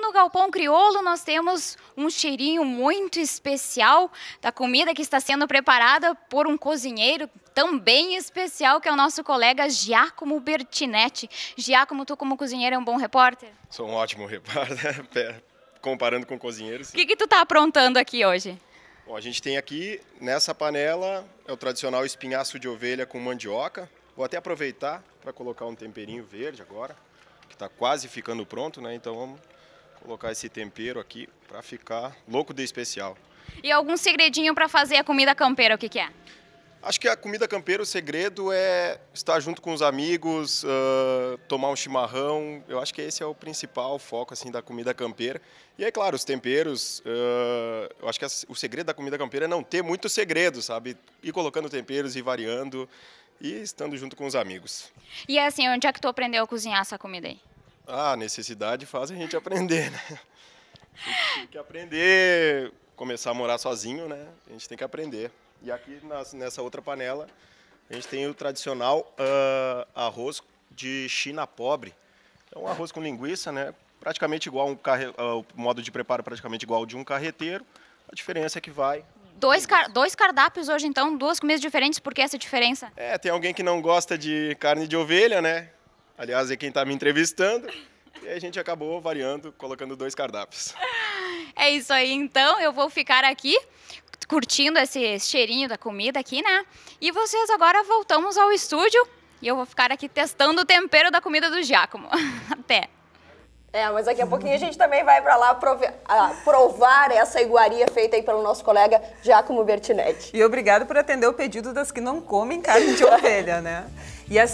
no Galpão Crioulo nós temos um cheirinho muito especial da comida que está sendo preparada por um cozinheiro também especial, que é o nosso colega Giacomo Bertinetti. Giacomo, tu como cozinheiro é um bom repórter? Sou um ótimo repórter, comparando com cozinheiros. O que, que tu está aprontando aqui hoje? Bom, a gente tem aqui, nessa panela, é o tradicional espinhaço de ovelha com mandioca. Vou até aproveitar para colocar um temperinho verde agora, que está quase ficando pronto, né? Então vamos colocar esse tempero aqui para ficar louco de especial. E algum segredinho para fazer a comida campeira, o que, que, é? Acho que a comida campeira, o segredo é estar junto com os amigos, uh, tomar um chimarrão. Eu acho que esse é o principal foco assim da comida campeira. E é claro, os temperos. Uh, eu acho que o segredo da comida campeira é não ter muito segredo, sabe? Ir colocando temperos e variando e estando junto com os amigos. E é assim, onde é que tu aprendeu a cozinhar essa comida aí? Ah, necessidade faz a gente aprender, né? A gente tem que aprender, começar a morar sozinho, né? A gente tem que aprender. E aqui nessa outra panela, a gente tem o tradicional uh, arroz de China pobre. É um arroz com linguiça, né? Praticamente igual um carre... Ah, o modo de preparo é praticamente igual de um carreteiro. A diferença é que vai Dois, car dois cardápios hoje, então, duas comidas diferentes, por que essa diferença? É, tem alguém que não gosta de carne de ovelha, né? Aliás, é quem está me entrevistando. E a gente acabou variando, colocando dois cardápios. É isso aí, então. Eu vou ficar aqui curtindo esse cheirinho da comida aqui, né? E vocês agora voltamos ao estúdio e eu vou ficar aqui testando o tempero da comida do Giacomo. Até! É, mas daqui a pouquinho a gente também vai para lá provar, essa iguaria feita aí pelo nosso colega Giacomo Bertinetti. E obrigado por atender o pedido das que não comem carne de ovelha, né? E assim